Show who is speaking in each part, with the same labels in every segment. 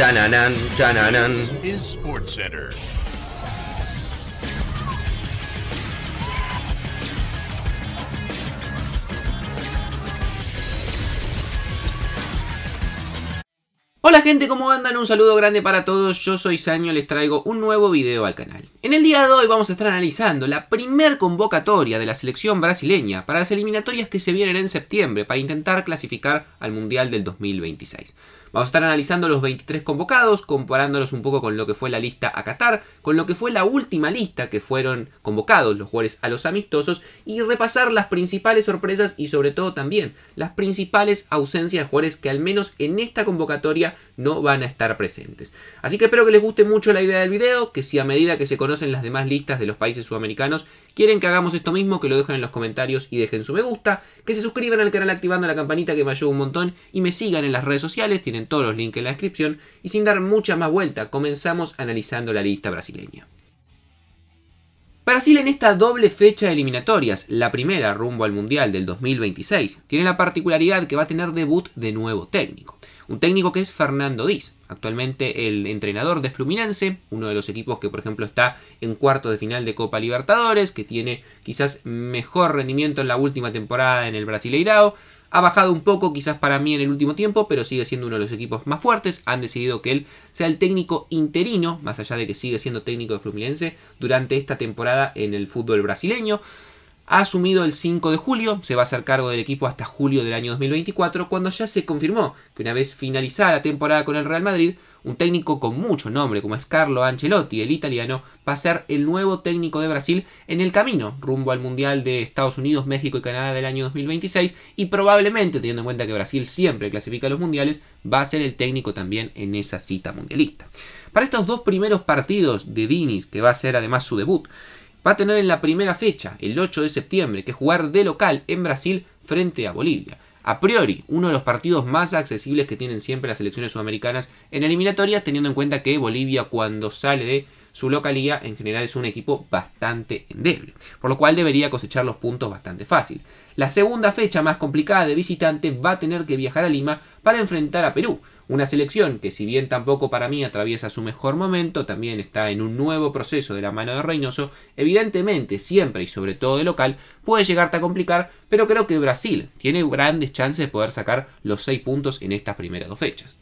Speaker 1: Chananan, chananan. Hola gente, ¿cómo andan? Un saludo grande para todos, yo soy Sanyo, les traigo un nuevo video al canal. En el día de hoy vamos a estar analizando la primer convocatoria de la selección brasileña para las eliminatorias que se vienen en septiembre para intentar clasificar al Mundial del 2026. Vamos a estar analizando los 23 convocados, comparándolos un poco con lo que fue la lista a Qatar, con lo que fue la última lista que fueron convocados los jugadores a los amistosos y repasar las principales sorpresas y sobre todo también las principales ausencias de jugadores que al menos en esta convocatoria no van a estar presentes. Así que espero que les guste mucho la idea del video, que si a medida que se conocen las demás listas de los países sudamericanos quieren que hagamos esto mismo, que lo dejen en los comentarios y dejen su me gusta, que se suscriban al canal activando la campanita que me ayuda un montón y me sigan en las redes sociales, tienen todos los links en la descripción, y sin dar mucha más vuelta, comenzamos analizando la lista brasileña. Brasil en esta doble fecha de eliminatorias, la primera rumbo al Mundial del 2026, tiene la particularidad que va a tener debut de nuevo técnico. Un técnico que es Fernando Diz, actualmente el entrenador de Fluminense, uno de los equipos que por ejemplo está en cuarto de final de Copa Libertadores, que tiene quizás mejor rendimiento en la última temporada en el Brasileirao, ha bajado un poco quizás para mí en el último tiempo, pero sigue siendo uno de los equipos más fuertes. Han decidido que él sea el técnico interino, más allá de que sigue siendo técnico de Fluminense, durante esta temporada en el fútbol brasileño ha asumido el 5 de julio, se va a hacer cargo del equipo hasta julio del año 2024, cuando ya se confirmó que una vez finalizada la temporada con el Real Madrid, un técnico con mucho nombre como es Carlo Ancelotti, el italiano, va a ser el nuevo técnico de Brasil en el camino rumbo al Mundial de Estados Unidos, México y Canadá del año 2026 y probablemente, teniendo en cuenta que Brasil siempre clasifica los mundiales, va a ser el técnico también en esa cita mundialista. Para estos dos primeros partidos de Dinis, que va a ser además su debut, va a tener en la primera fecha, el 8 de septiembre, que es jugar de local en Brasil frente a Bolivia. A priori, uno de los partidos más accesibles que tienen siempre las selecciones sudamericanas en eliminatorias, teniendo en cuenta que Bolivia cuando sale de su localía en general es un equipo bastante endeble, por lo cual debería cosechar los puntos bastante fácil. La segunda fecha más complicada de visitante va a tener que viajar a Lima para enfrentar a Perú, una selección que si bien tampoco para mí atraviesa su mejor momento, también está en un nuevo proceso de la mano de Reynoso, evidentemente siempre y sobre todo de local puede llegarte a complicar, pero creo que Brasil tiene grandes chances de poder sacar los 6 puntos en estas primeras dos fechas.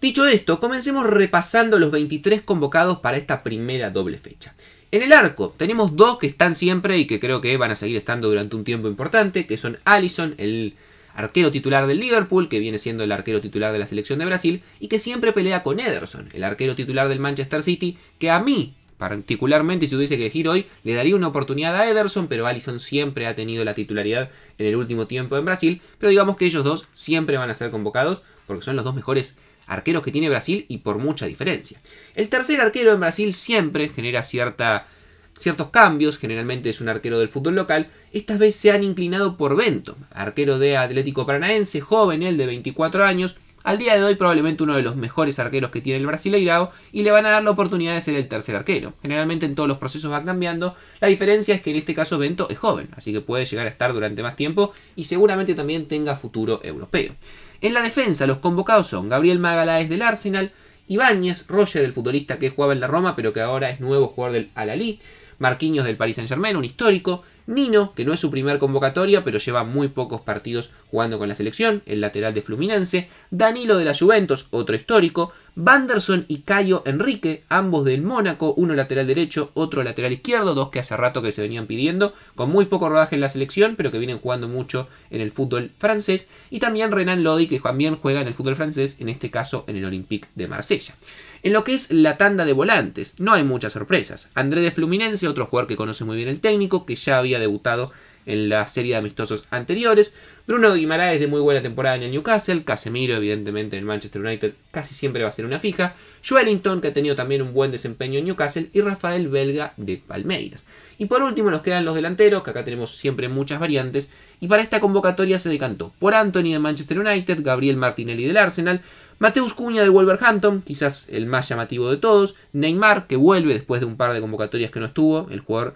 Speaker 1: Dicho esto, comencemos repasando los 23 convocados para esta primera doble fecha. En el arco tenemos dos que están siempre y que creo que van a seguir estando durante un tiempo importante, que son Allison, el arquero titular del Liverpool, que viene siendo el arquero titular de la selección de Brasil, y que siempre pelea con Ederson, el arquero titular del Manchester City, que a mí, particularmente si tuviese que elegir hoy, le daría una oportunidad a Ederson, pero Allison siempre ha tenido la titularidad en el último tiempo en Brasil, pero digamos que ellos dos siempre van a ser convocados porque son los dos mejores arqueros que tiene Brasil y por mucha diferencia. El tercer arquero en Brasil siempre genera cierta, ciertos cambios, generalmente es un arquero del fútbol local. Estas vez se han inclinado por Bento, arquero de Atlético Paranaense, joven, él de 24 años, al día de hoy probablemente uno de los mejores arqueros que tiene el Brasileirao y le van a dar la oportunidad de ser el tercer arquero. Generalmente en todos los procesos va cambiando, la diferencia es que en este caso Bento es joven, así que puede llegar a estar durante más tiempo y seguramente también tenga futuro europeo. En la defensa los convocados son Gabriel Magaláes del Arsenal, Ibáñez, Roger el futbolista que jugaba en la Roma pero que ahora es nuevo jugador del Alalí, Marquinhos del Paris Saint Germain, un histórico, Nino, que no es su primer convocatoria, pero lleva muy pocos partidos jugando con la selección, el lateral de Fluminense. Danilo de la Juventus, otro histórico. Vanderson y Cayo Enrique, ambos del Mónaco, uno lateral derecho, otro lateral izquierdo, dos que hace rato que se venían pidiendo, con muy poco rodaje en la selección, pero que vienen jugando mucho en el fútbol francés, y también Renan Lodi, que también juega en el fútbol francés, en este caso en el Olympique de Marsella. En lo que es la tanda de volantes, no hay muchas sorpresas. André de Fluminense, otro jugador que conoce muy bien el técnico, que ya había debutado en la serie de amistosos anteriores. Bruno Guimaraes de muy buena temporada en el Newcastle. Casemiro, evidentemente, en el Manchester United casi siempre va a ser una fija. Joelinton, que ha tenido también un buen desempeño en Newcastle. Y Rafael Belga de Palmeiras. Y por último nos quedan los delanteros, que acá tenemos siempre muchas variantes. Y para esta convocatoria se decantó por Anthony de Manchester United, Gabriel Martinelli del Arsenal, Mateus Cuña de Wolverhampton, quizás el más llamativo de todos. Neymar, que vuelve después de un par de convocatorias que no estuvo, el jugador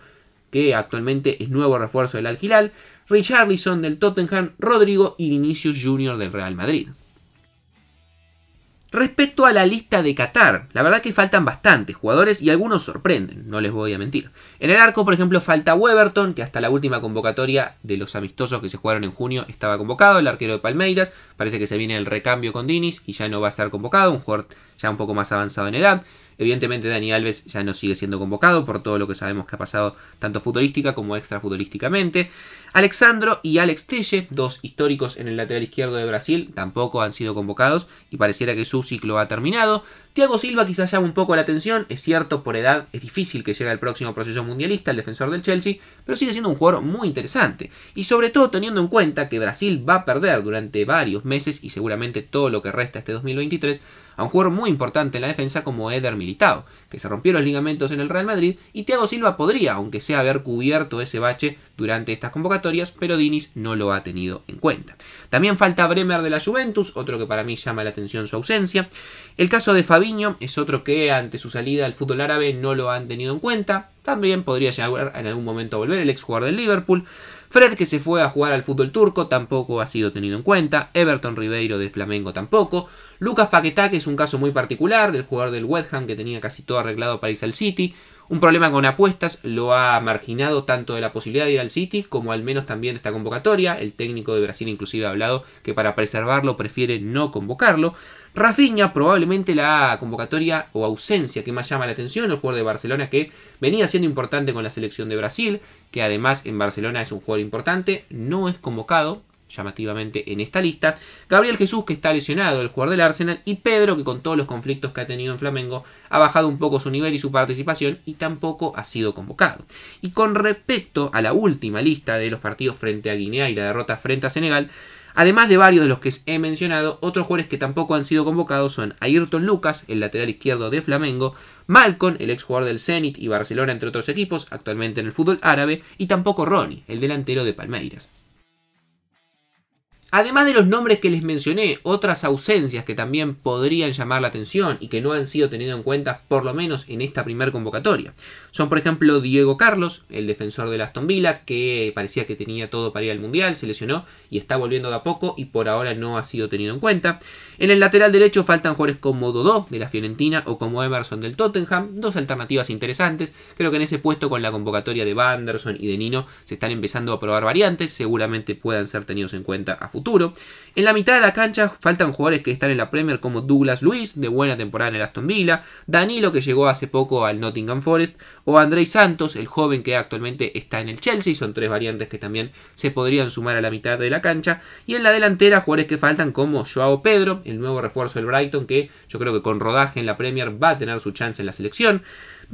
Speaker 1: que actualmente es nuevo refuerzo del Al-Hilal, Richarlison del Tottenham, Rodrigo y Vinicius Jr. del Real Madrid. Respecto a la lista de Qatar, la verdad que faltan bastantes jugadores y algunos sorprenden, no les voy a mentir. En el arco, por ejemplo, falta Weberton, que hasta la última convocatoria de los amistosos que se jugaron en junio estaba convocado, el arquero de Palmeiras, parece que se viene el recambio con Dinis y ya no va a estar convocado, un jugador ya un poco más avanzado en edad. Evidentemente Dani Alves ya no sigue siendo convocado por todo lo que sabemos que ha pasado tanto futbolística como extrafutbolísticamente. Alexandro y Alex Telle, dos históricos en el lateral izquierdo de Brasil, tampoco han sido convocados y pareciera que su ciclo ha terminado. Thiago Silva quizás llama un poco la atención, es cierto, por edad es difícil que llegue al próximo proceso mundialista, el defensor del Chelsea, pero sigue siendo un jugador muy interesante. Y sobre todo teniendo en cuenta que Brasil va a perder durante varios meses y seguramente todo lo que resta este 2023 a un jugador muy importante en la defensa como Eder Militao, que se rompió los ligamentos en el Real Madrid y Thiago Silva podría, aunque sea haber cubierto ese bache durante estas convocatorias, pero Dinis no lo ha tenido en cuenta. También falta Bremer de la Juventus, otro que para mí llama la atención su ausencia. El caso de es otro que ante su salida al fútbol árabe no lo han tenido en cuenta. También podría llegar en algún momento a volver el exjugador del Liverpool. Fred que se fue a jugar al fútbol turco tampoco ha sido tenido en cuenta. Everton Ribeiro del Flamengo tampoco. Lucas Paquetá que es un caso muy particular del jugador del West Ham que tenía casi todo arreglado para irse al City. Un problema con apuestas lo ha marginado tanto de la posibilidad de ir al City como al menos también de esta convocatoria. El técnico de Brasil inclusive ha hablado que para preservarlo prefiere no convocarlo. Rafinha probablemente la convocatoria o ausencia que más llama la atención, el jugador de Barcelona que venía siendo importante con la selección de Brasil, que además en Barcelona es un jugador importante, no es convocado, llamativamente en esta lista. Gabriel Jesús, que está lesionado, el jugador del Arsenal, y Pedro, que con todos los conflictos que ha tenido en Flamengo, ha bajado un poco su nivel y su participación y tampoco ha sido convocado. Y con respecto a la última lista de los partidos frente a Guinea y la derrota frente a Senegal, Además de varios de los que he mencionado, otros jugadores que tampoco han sido convocados son Ayrton Lucas, el lateral izquierdo de Flamengo, Malcon el exjugador del Zenit y Barcelona, entre otros equipos, actualmente en el fútbol árabe, y tampoco Ronnie, el delantero de Palmeiras. Además de los nombres que les mencioné, otras ausencias que también podrían llamar la atención y que no han sido tenidas en cuenta, por lo menos en esta primera convocatoria, son por ejemplo Diego Carlos, el defensor de Aston Villa, que parecía que tenía todo para ir al Mundial, se lesionó y está volviendo de a poco y por ahora no ha sido tenido en cuenta. En el lateral derecho faltan jugadores como Dodó de la Fiorentina o como Emerson del Tottenham, dos alternativas interesantes. Creo que en ese puesto con la convocatoria de Vanderson y de Nino se están empezando a probar variantes, seguramente puedan ser tenidos en cuenta a futuro. En la mitad de la cancha faltan jugadores que están en la Premier como Douglas Luis, de buena temporada en el Aston Villa, Danilo que llegó hace poco al Nottingham Forest, o Andrei Santos, el joven que actualmente está en el Chelsea, son tres variantes que también se podrían sumar a la mitad de la cancha, y en la delantera jugadores que faltan como Joao Pedro, el nuevo refuerzo del Brighton que yo creo que con rodaje en la Premier va a tener su chance en la selección.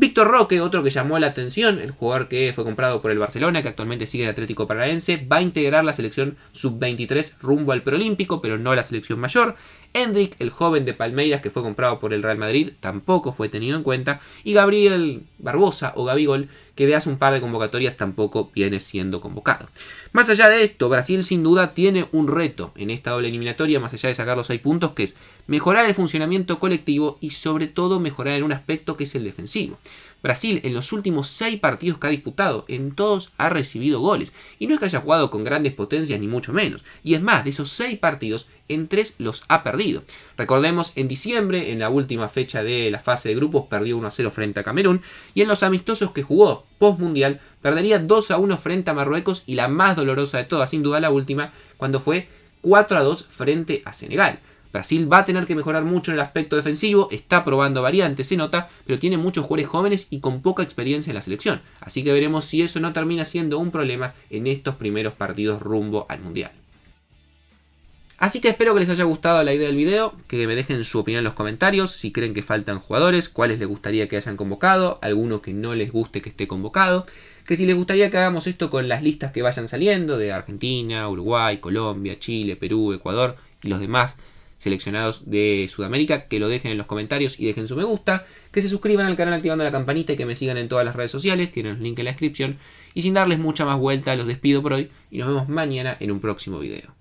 Speaker 1: Víctor Roque, otro que llamó la atención, el jugador que fue comprado por el Barcelona, que actualmente sigue en Atlético Paranaense, va a integrar la selección sub-23 rumbo al preolímpico, pero no a la selección mayor. Hendrik, el joven de Palmeiras que fue comprado por el Real Madrid, tampoco fue tenido en cuenta. Y Gabriel Barbosa o Gabigol, que hace un par de convocatorias tampoco viene siendo convocado. Más allá de esto, Brasil sin duda tiene un reto en esta doble eliminatoria, más allá de sacar los 6 puntos, que es mejorar el funcionamiento colectivo y sobre todo mejorar en un aspecto que es el defensivo. Brasil en los últimos 6 partidos que ha disputado, en todos ha recibido goles. Y no es que haya jugado con grandes potencias ni mucho menos. Y es más, de esos 6 partidos, en 3 los ha perdido. Recordemos, en diciembre, en la última fecha de la fase de grupos, perdió 1-0 frente a Camerún. Y en los amistosos que jugó post-mundial, perdería 2-1 frente a Marruecos y la más dolorosa de todas, sin duda la última, cuando fue 4 a 2 frente a Senegal. Brasil va a tener que mejorar mucho en el aspecto defensivo, está probando variantes, se nota, pero tiene muchos jugadores jóvenes y con poca experiencia en la selección. Así que veremos si eso no termina siendo un problema en estos primeros partidos rumbo al Mundial. Así que espero que les haya gustado la idea del video, que me dejen su opinión en los comentarios, si creen que faltan jugadores, cuáles les gustaría que hayan convocado, alguno que no les guste que esté convocado, que si les gustaría que hagamos esto con las listas que vayan saliendo de Argentina, Uruguay, Colombia, Chile, Perú, Ecuador y los demás seleccionados de Sudamérica, que lo dejen en los comentarios y dejen su me gusta, que se suscriban al canal activando la campanita y que me sigan en todas las redes sociales, tienen los links en la descripción, y sin darles mucha más vuelta los despido por hoy y nos vemos mañana en un próximo video.